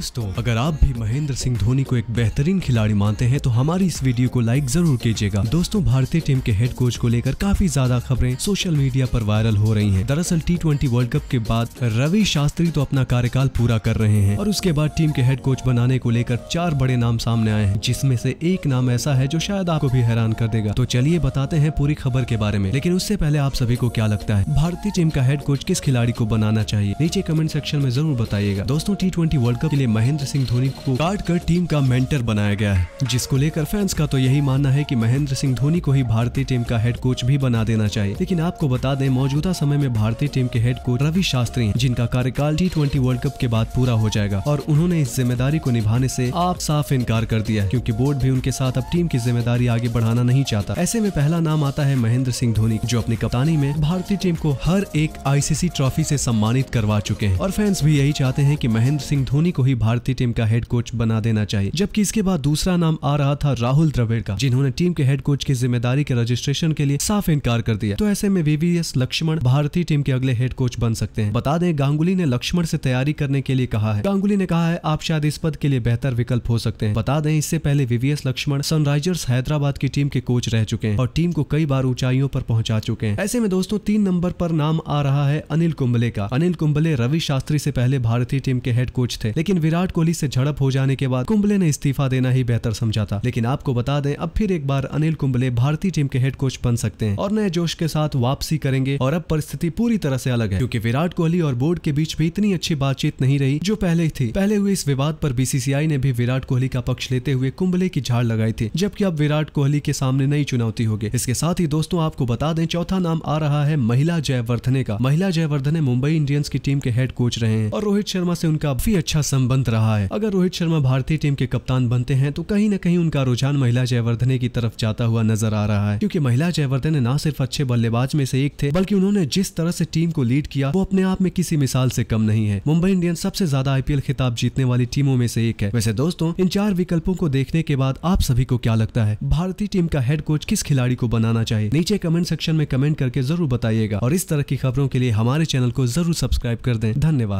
दोस्तों अगर आप भी महेंद्र सिंह धोनी को एक बेहतरीन खिलाड़ी मानते हैं तो हमारी इस वीडियो को लाइक जरूर कीजिएगा दोस्तों भारतीय टीम के हेड कोच को लेकर काफी ज्यादा खबरें सोशल मीडिया पर वायरल हो रही हैं। दरअसल टी वर्ल्ड कप के बाद रवि शास्त्री तो अपना कार्यकाल पूरा कर रहे हैं और उसके बाद टीम के हेड कोच बनाने को लेकर चार बड़े नाम सामने आए हैं जिसमे से एक नाम ऐसा है जो शायद आपको भी हैरान कर देगा तो चलिए बताते हैं पूरी खबर के बारे में लेकिन उससे पहले आप सभी को क्या लगता है भारतीय टीम का हेड कोच किस खिलाड़ी को बनाना चाहिए नीचे कमेंट सेक्शन में जरूर बताइएगा दोस्तों टी वर्ल्ड कप के लिए महेंद्र सिंह धोनी को काट कर टीम का मेंटर बनाया गया है जिसको लेकर फैंस का तो यही मानना है कि महेंद्र सिंह धोनी को ही भारतीय टीम का हेड कोच भी बना देना चाहिए लेकिन आपको बता दें मौजूदा समय में भारतीय टीम के हेड कोच रवि शास्त्री हैं जिनका कार्यकाल टी ट्वेंटी वर्ल्ड कप के बाद पूरा हो जाएगा और उन्होंने इस जिम्मेदारी को निभाने से आप साफ इनकार कर दिया क्योंकि बोर्ड भी उनके साथ अब टीम की जिम्मेदारी आगे बढ़ाना नहीं चाहता ऐसे में पहला नाम आता है महेंद्र सिंह धोनी जो अपनी कप्तानी में भारतीय टीम को हर एक आईसीसी ट्रॉफी से सम्मानित करवा चुके हैं और फैंस भी यही चाहते हैं कि महेंद्र सिंह धोनी को ही भारतीय टीम का हेड कोच बना देना चाहिए जबकि इसके बाद दूसरा नाम आ रहा था राहुल द्रविड़ का जिन्होंने टीम के हेड कोच की जिम्मेदारी के रजिस्ट्रेशन के लिए साफ इनकार कर दिया तो ऐसे में वीवीएस लक्ष्मण भारतीय टीम के अगले हेड कोच बन सकते हैं बता दें गांगुली ने लक्ष्मण से तैयारी करने के लिए कहा है गांगुली ने कहा है आप शायद इस पद के लिए बेहतर विकल्प हो सकते हैं बता दें इससे पहले वीवीएस लक्ष्मण सनराइजर्स हैदराबाद की टीम के कोच रह चुके हैं और टीम को कई बार ऊंचाइयों पर पहुंचा चुके हैं ऐसे में दोस्तों तीन नंबर पर नाम आ रहा है अनिल कुंबले का अनिल कुंबले रवि शास्त्री से पहले भारतीय टीम के हेड कोच थे लेकिन विराट कोहली से झड़प हो जाने के बाद कुंबले ने इस्तीफा देना ही बेहतर समझा था लेकिन आपको बता दें अब फिर एक बार अनिल कुंबले भारतीय टीम के हेड कोच बन सकते हैं और नए जोश के साथ वापसी करेंगे और अब परिस्थिति पूरी तरह से अलग है क्योंकि विराट कोहली और बोर्ड के बीच भी इतनी अच्छी बातचीत नहीं रही जो पहले थी पहले हुए इस विवाद पर बीसीसीआई ने भी विराट कोहली का पक्ष लेते हुए कुंबले की झाड़ लगाई थी जबकि अब विराट कोहली के सामने नई चुनौती होगी इसके साथ ही दोस्तों आपको बता दें चौथा नाम आ रहा है महिला जयवर्धने का महिला जयवर्धने मुंबई इंडियंस की टीम के हेड कोच रहे हैं और रोहित शर्मा से उनका भी अच्छा संबंध बनत रहा है अगर रोहित शर्मा भारतीय टीम के कप्तान बनते हैं तो कहीं न कहीं उनका रुझान महिला जयवर्धने की तरफ जाता हुआ नजर आ रहा है क्यूँकी महिला जयवर्धन न सिर्फ अच्छे बल्लेबाज में से एक थे बल्कि उन्होंने जिस तरह से टीम को लीड किया वो अपने आप में किसी मिसाल से कम नहीं है मुंबई इंडियन सबसे ज्यादा आईपीएल खिताब जीतने वाली टीमों में से एक है वैसे दोस्तों इन चार विकल्पों को देखने के बाद आप सभी को क्या लगता है भारतीय टीम का हेड कोच किस खिलाड़ी को बनाना चाहिए नीचे कमेंट सेक्शन में कमेंट करके जरूर बताइएगा और इस तरह की खबरों के लिए हमारे चैनल को जरूर सब्सक्राइब कर दें धन्यवाद